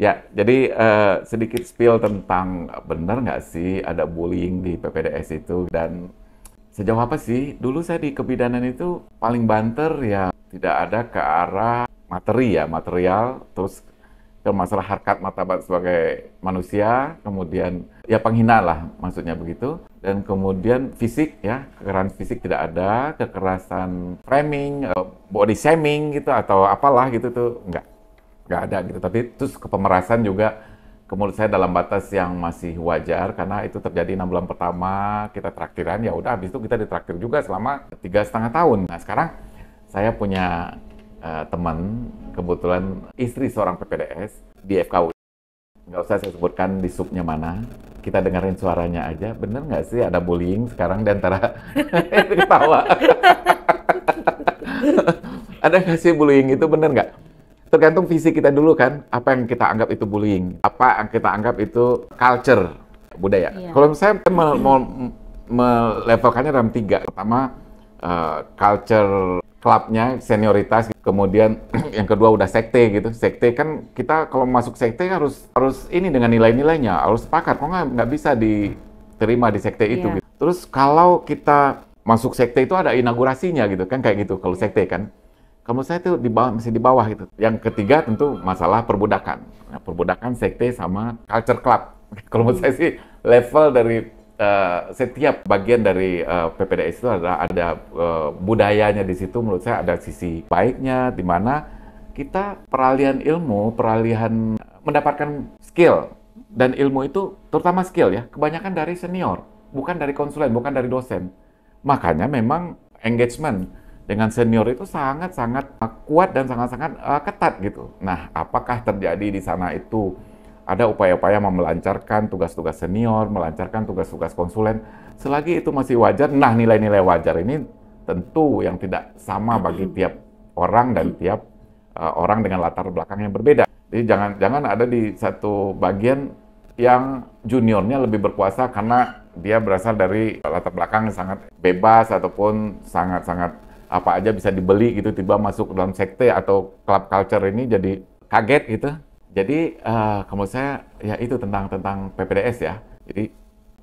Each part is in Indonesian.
Ya, jadi uh, sedikit spill tentang benar nggak sih ada bullying di PPDS itu dan sejauh apa sih? Dulu saya di kebidanan itu paling banter ya tidak ada ke arah materi ya, material, terus ke masalah harkat martabat sebagai manusia, kemudian ya penghina lah maksudnya begitu, dan kemudian fisik ya, kekerasan fisik tidak ada, kekerasan framing, eh, body shaming gitu atau apalah gitu tuh enggak nggak ada gitu. Tapi terus kepemerasan juga ke mulut saya dalam batas yang masih wajar karena itu terjadi enam bulan pertama kita traktiran ya udah habis itu kita ditraktir juga selama tiga setengah tahun. Nah sekarang saya punya uh, teman kebetulan istri seorang PPDS di FKU nggak usah saya sebutkan di subnya mana kita dengerin suaranya aja bener nggak sih ada bullying sekarang di antara ketawa ada nggak sih bullying itu bener nggak tergantung visi kita dulu kan, apa yang kita anggap itu bullying, apa yang kita anggap itu culture, budaya. Iya. Kalau saya mau, me melevelkannya dalam tiga. Pertama, uh, culture klubnya, senioritas, kemudian yang kedua udah sekte gitu. Sekte kan kita kalau masuk sekte harus harus ini dengan nilai-nilainya, harus sepakat. Kok nggak nggak bisa diterima di sekte itu. Yeah. Gitu. Terus kalau kita masuk sekte itu ada inaugurasinya gitu kan kayak gitu kalau sekte kan. Kamu saya itu di bawah, masih di bawah gitu. Yang ketiga tentu masalah perbudakan. Nah, perbudakan sekte sama culture club. Kalau menurut saya hmm. sih level dari uh, setiap bagian dari uh, eh, PPDS itu adalah ada uh, budayanya di situ. Menurut saya ada sisi baiknya di mana kita peralihan ilmu, peralihan mendapatkan skill dan ilmu itu terutama skill ya, kebanyakan dari senior, bukan dari konsulen, bukan dari dosen. Makanya memang engagement dengan senior itu sangat-sangat eh, kuat dan sangat-sangat eh, ketat gitu. Nah, apakah terjadi di sana itu ada upaya-upaya memelancarkan tugas-tugas senior, melancarkan tugas-tugas konsulen. Selagi itu masih wajar, nah nilai-nilai wajar ini tentu yang tidak sama bagi tiap orang dan tiap uh, orang dengan latar belakang yang berbeda. Jadi jangan jangan ada di satu bagian yang juniornya lebih berkuasa karena dia berasal dari latar belakang yang sangat bebas ataupun sangat-sangat apa aja bisa dibeli gitu tiba masuk dalam sekte atau club culture ini jadi kaget gitu. Jadi uh, eh, kalau saya ya itu tentang tentang PPDS ya. Jadi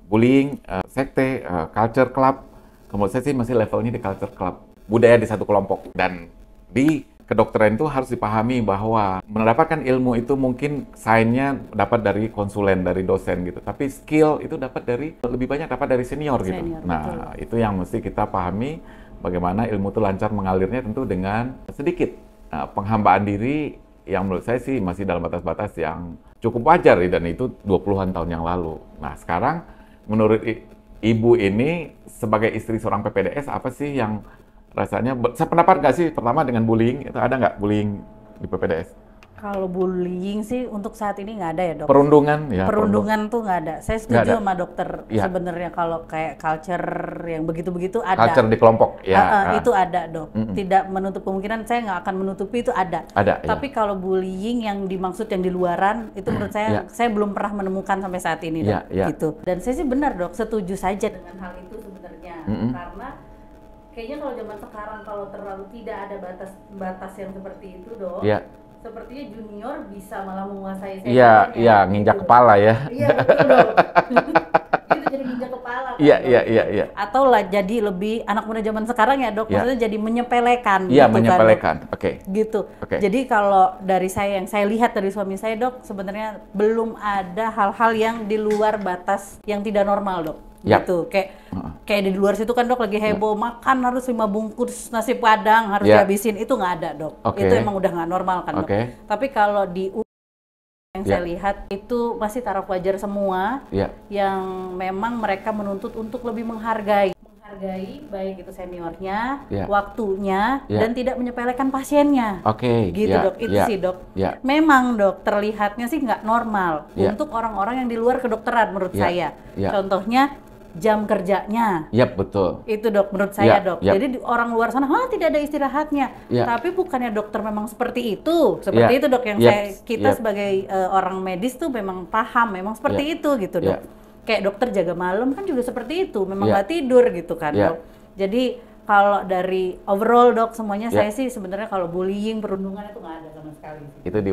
bullying, uh, sekte, uh, culture club. Kalau saya sih masih levelnya di culture club. Budaya di satu kelompok dan di kedokteran itu harus dipahami bahwa mendapatkan ilmu itu mungkin sainnya dapat dari konsulen, dari dosen gitu. Tapi skill itu dapat dari lebih banyak dapat dari senior, gitu. senior gitu. Nah, betul. itu yang mesti kita pahami bagaimana ilmu itu lancar mengalirnya tentu dengan sedikit nah, penghambaan diri yang menurut saya sih masih dalam batas-batas yang cukup wajar dan itu 20-an tahun yang lalu. Nah, sekarang menurut ibu ini sebagai istri seorang PPDS apa sih yang rasanya saya pendapat nggak sih pertama dengan bullying itu ada nggak bullying di PPDS? Kalau bullying sih untuk saat ini nggak ada ya dok. Perundungan ya. Perundungan perundung. tuh nggak ada. Saya setuju ada. sama dokter ya. sebenarnya kalau kayak culture yang begitu-begitu ada. Culture di kelompok ya. Uh, uh, uh. Itu ada dok. Mm -mm. Tidak menutup kemungkinan saya nggak akan menutupi itu ada. Ada. Ya. Tapi ya. kalau bullying yang dimaksud yang di luaran itu menurut saya ya. saya belum pernah menemukan sampai saat ini dok. Ya, ya. Gitu. Dan saya sih benar dok, setuju saja dengan hal itu sebenarnya mm -mm. karena kayaknya kalau zaman sekarang kalau terlalu tidak ada batas batas yang seperti itu dok. Ya sepertinya junior bisa malah menguasai senior. Iya, ya. iya, nginjak gitu. kepala ya. Iya, Itu gitu jadi nginjak kepala. Iya, gitu. iya, iya, iya. Atau lah jadi lebih anak muda zaman sekarang ya, Dok. Ya. Maksudnya jadi menyepelekan Iya, gitu, kan ya. menyepelekan. Kan, Oke. Okay. Gitu. Okay. Jadi kalau dari saya yang saya lihat dari suami saya, Dok, sebenarnya belum ada hal-hal yang di luar batas yang tidak normal, Dok. Yep. gitu kayak kayak di luar situ kan dok lagi heboh yep. makan harus lima bungkus nasi padang harus yep. dihabisin itu nggak ada dok okay. itu emang udah nggak normal kan dok tapi kalau di yang saya lihat itu masih taraf wajar semua yang memang mereka menuntut untuk lebih menghargai menghargai baik itu seniornya, waktunya dan tidak menyepelekan pasiennya. Oke, okay. gitu dok. Itu sih dok. Memang dok terlihatnya sih nggak normal untuk orang-orang yang di luar kedokteran menurut saya. Contohnya jam kerjanya. yep, betul. Itu dok, menurut saya yep, ya, dok. Yep. Ya. Jadi orang luar sana, oh tidak ada istirahatnya. Yep. Ya. Tapi bukannya dokter memang seperti itu, seperti yep. itu dok yang yep. saya kita yep. sebagai uh, orang medis tuh memang paham, memang seperti yep. itu gitu dok. Yep. Kayak dokter jaga malam kan juga seperti itu, memang nggak yep. tidur gitu kan yep. dok. Jadi kalau dari overall dok semuanya yep. saya sih sebenarnya kalau bullying, perundungan itu nggak ada sama sekali. Itu di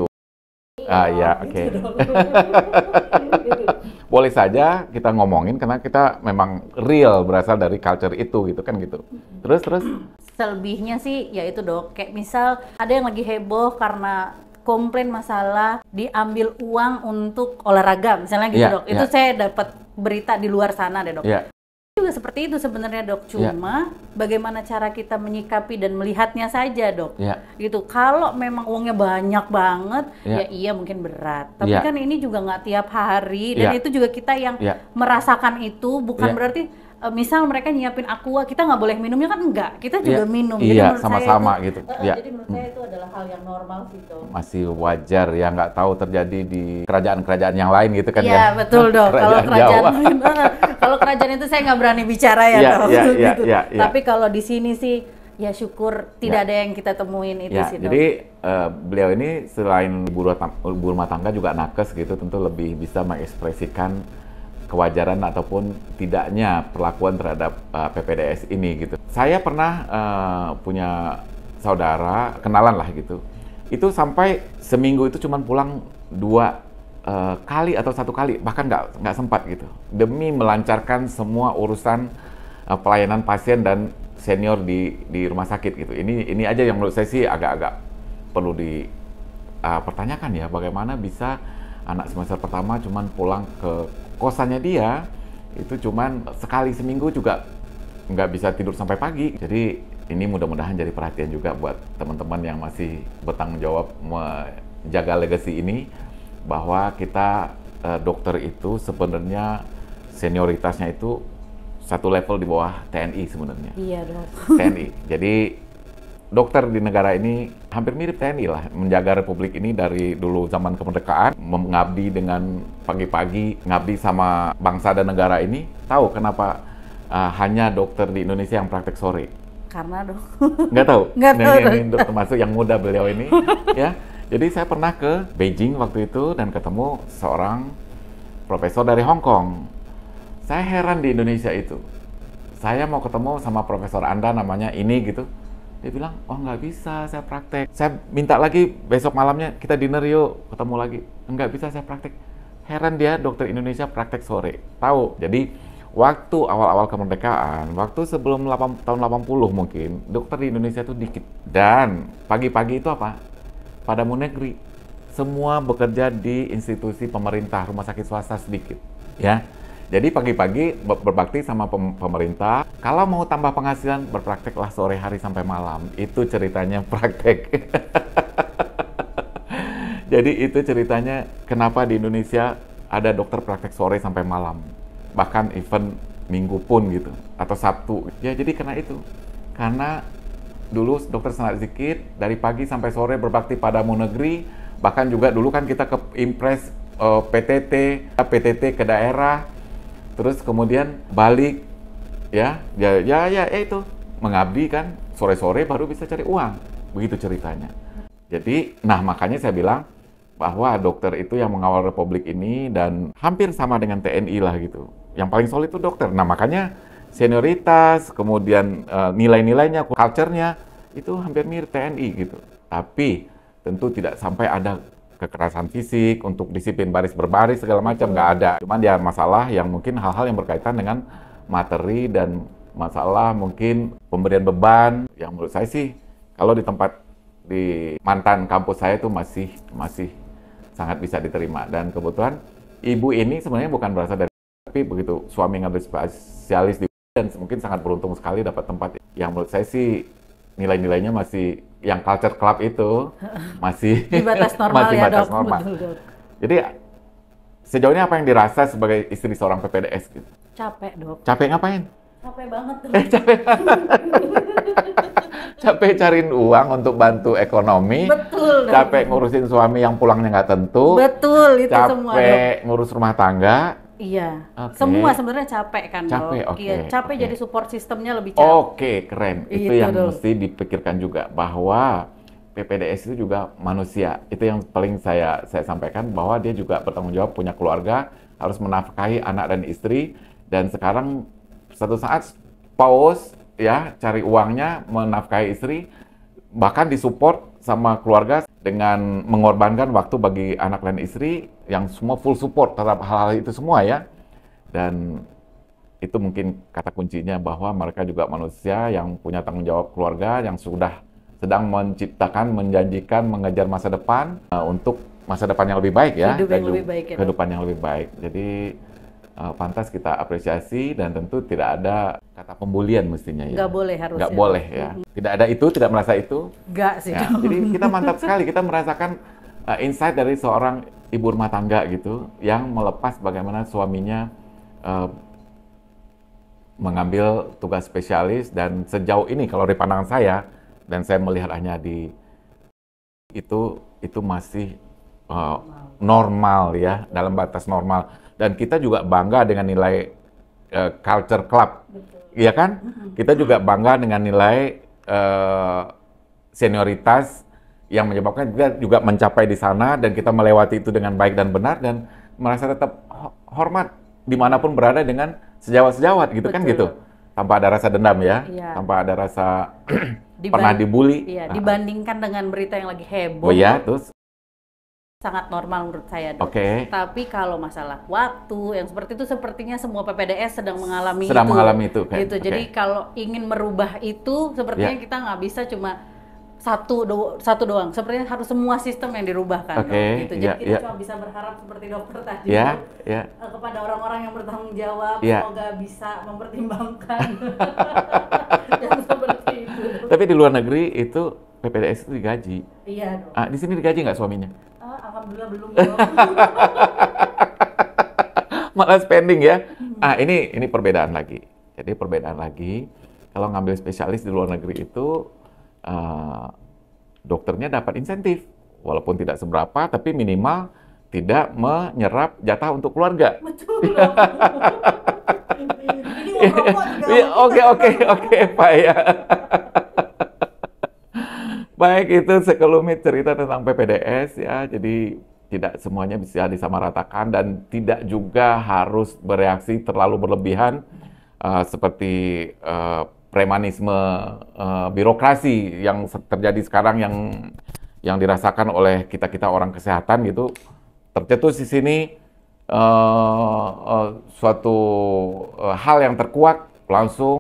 Ah ya, iya, oke. Gitu, okay. boleh saja kita ngomongin karena kita memang real berasal dari culture itu gitu kan gitu. Terus terus selebihnya sih ya itu dok kayak misal ada yang lagi heboh karena komplain masalah diambil uang untuk olahraga misalnya gitu yeah, dok itu yeah. saya dapat berita di luar sana deh dok yeah juga seperti itu sebenarnya dok ya. cuma yeah. bagaimana cara kita menyikapi dan melihatnya saja dok yeah. gitu kalau memang uangnya banyak banget yeah. ya iya mungkin berat tapi yeah. kan ini juga nggak tiap hari dan yeah. itu juga kita yang yeah. merasakan itu bukan yeah. berarti Eh, misal mereka nyiapin aqua kita nggak boleh minumnya kan enggak kita juga yeah. minum Iya, gitu. eh, iya sama-sama gitu uh, yeah. jadi menurut saya itu adalah hal yang normal gitu masih wajar ya nggak tahu terjadi di kerajaan-kerajaan yang lain gitu kan yeah, ya iya betul dong kalau kerajaan kalau kerajaan itu saya nggak berani bicara ya yeah, iya, yeah, gitu yeah, yeah, yeah. tapi kalau di sini sih ya syukur tidak ya. ada yang kita temuin itu ya, sih Jadi uh, beliau ini selain ibu rumah tangga juga nakes gitu tentu lebih bisa mengekspresikan kewajaran ataupun tidaknya perlakuan terhadap uh, eh, PPDS ini gitu. Saya pernah uh, punya saudara kenalan lah gitu. Itu sampai seminggu itu cuma pulang dua uh, kali atau satu kali bahkan nggak nggak sempat gitu demi melancarkan semua urusan uh, pelayanan pasien dan senior di di rumah sakit gitu. Ini ini aja yang menurut saya sih agak-agak perlu dipertanyakan uh, ya bagaimana bisa anak semester pertama cuman pulang ke kosannya dia itu cuman sekali seminggu juga nggak bisa tidur sampai pagi jadi ini mudah-mudahan jadi perhatian juga buat teman-teman yang masih bertanggung jawab menjaga legacy ini bahwa kita eh, dokter itu sebenarnya senioritasnya itu satu level di bawah TNI sebenarnya. Iya dong. TNI. Jadi dokter di negara ini hampir mirip TNI lah menjaga republik ini dari dulu zaman kemerdekaan mengabdi dengan pagi-pagi ngabdi sama bangsa dan negara ini tahu kenapa uh, hanya dokter di Indonesia yang praktek sore karena dong nggak tahu nggak tahu termasuk yang muda beliau ini ya jadi saya pernah ke Beijing waktu itu dan ketemu seorang profesor dari Hong Kong saya heran di Indonesia itu saya mau ketemu sama profesor Anda namanya ini gitu dia bilang oh nggak bisa saya praktek saya minta lagi besok malamnya kita dinner yuk ketemu lagi nggak bisa saya praktek heran dia dokter Indonesia praktek sore tahu jadi waktu awal-awal kemerdekaan, waktu sebelum 8, tahun 80 mungkin, dokter di Indonesia itu dikit. Dan pagi-pagi itu apa? pada negeri. Semua bekerja di institusi pemerintah, rumah sakit swasta sedikit. Ya, jadi pagi-pagi berbakti sama pemerintah. Kalau mau tambah penghasilan, berprakteklah sore hari sampai malam. Itu ceritanya praktek. Jadi itu ceritanya kenapa di Indonesia ada dokter praktek sore sampai malam. Bahkan event minggu pun gitu. Atau Sabtu. Ya jadi karena itu. Karena dulu dokter senat zikir dari pagi sampai sore berbakti padamu negeri. Bahkan juga dulu kan kita ke impres uh, eh, PTT, PTT ke daerah, terus kemudian balik ya ya ya ya, eh, itu mengabdi kan sore-sore baru bisa cari uang begitu ceritanya jadi nah makanya saya bilang bahwa dokter itu yang mengawal republik ini dan hampir sama dengan TNI lah gitu yang paling solid itu dokter nah makanya senioritas kemudian uh, nilai-nilainya culture-nya itu hampir mirip TNI gitu tapi tentu tidak sampai ada kekerasan fisik, untuk disiplin baris berbaris segala macam nggak ada. Cuman ya masalah yang mungkin hal-hal yang berkaitan dengan materi dan masalah mungkin pemberian beban yang menurut saya sih kalau di tempat di mantan kampus saya itu masih masih sangat bisa diterima dan kebetulan ibu ini sebenarnya bukan berasal dari tapi begitu suami ngambil spesialis di dan mungkin sangat beruntung sekali dapat tempat yang menurut saya sih nilai-nilainya masih yang culture club itu masih batas normal masih ya batas normal. Betul, dok. Jadi sejauh ini apa yang dirasa sebagai istri seorang PPDS gitu? Capek dok. Capek ngapain? Capek banget dok. Eh, capek. capek cariin uang untuk bantu ekonomi. Betul. Dok. Capek ngurusin suami yang pulangnya nggak tentu. Betul itu capek semua. Capek ngurus rumah tangga Iya. Okay. Semua sebenarnya capek kan, Capek, oke. Okay, iya, capek okay. jadi support sistemnya lebih capek. Oke, okay, keren. Itu, itu iya, yang dulu. mesti dipikirkan juga bahwa PPDS itu juga manusia. Itu yang paling saya saya sampaikan bahwa dia juga bertanggung jawab, punya keluarga, harus menafkahi anak dan istri dan sekarang satu saat pause ya cari uangnya menafkahi istri bahkan disupport sama keluarga dengan mengorbankan waktu bagi anak dan istri yang semua full support terhadap hal-hal itu semua ya. Dan itu mungkin kata kuncinya bahwa mereka juga manusia yang punya tanggung jawab keluarga yang sudah sedang menciptakan, menjanjikan, mengejar masa depan uh, untuk masa depan yang lebih baik ya. Hidup yang lebih baik ya. Kehidupan yang lebih baik. Jadi uh, pantas kita apresiasi dan tentu tidak ada kata pembulian mestinya ya. Gak boleh harusnya. Gak ya. boleh ya. Tidak ada itu, tidak merasa itu. Gak sih. Ya. Jadi kita mantap sekali, kita merasakan uh, insight dari seorang ibu rumah tangga gitu yang melepas bagaimana suaminya uh, mengambil tugas spesialis dan sejauh ini kalau dari pandangan saya dan saya melihat hanya di itu itu masih uh, normal ya, dalam batas normal. Dan kita juga bangga dengan nilai uh, culture club, Betul. ya kan? Kita juga bangga dengan nilai uh, senioritas yang menyebabkan kita juga mencapai di sana dan kita melewati itu dengan baik dan benar dan merasa tetap hormat dimanapun berada dengan sejawat-sejawat gitu kan Betul. kan gitu tanpa ada rasa dendam ya, ya. tanpa ada rasa Diban pernah dibully. Iya, nah. dibandingkan dengan berita yang lagi heboh. Oh ya terus sangat normal menurut saya. Oke. Okay. Tapi kalau masalah waktu yang seperti itu sepertinya semua PPDS sedang mengalami sedang itu. mengalami itu. Okay. Gitu. Okay. Jadi kalau ingin merubah itu sepertinya yeah. kita nggak bisa cuma satu do satu doang. Sepertinya harus semua sistem yang dirubahkan. Oke. Okay, gitu. Jadi yeah, kita yeah. cuma bisa berharap seperti dokter tadi yeah, itu, yeah. kepada orang-orang yang bertanggung jawab yeah. semoga bisa mempertimbangkan yang seperti itu. Tapi di luar negeri itu PPDS itu digaji. Iya. Dong. Ah, di sini digaji nggak suaminya? alhamdulillah belum. Malah spending ya. Hmm. Ah ini ini perbedaan lagi. Jadi perbedaan lagi kalau ngambil spesialis di luar negeri itu uh, dokternya dapat insentif walaupun tidak seberapa tapi minimal tidak menyerap jatah untuk keluarga. Iya, oke oke oke pak ya. Baik, itu sekelumit cerita tentang PPDS ya. Jadi tidak semuanya bisa disamaratakan dan tidak juga harus bereaksi terlalu berlebihan uh, seperti uh, premanisme uh, birokrasi yang terjadi sekarang yang yang dirasakan oleh kita kita orang kesehatan gitu tercetus di sini uh, uh, suatu uh, hal yang terkuat langsung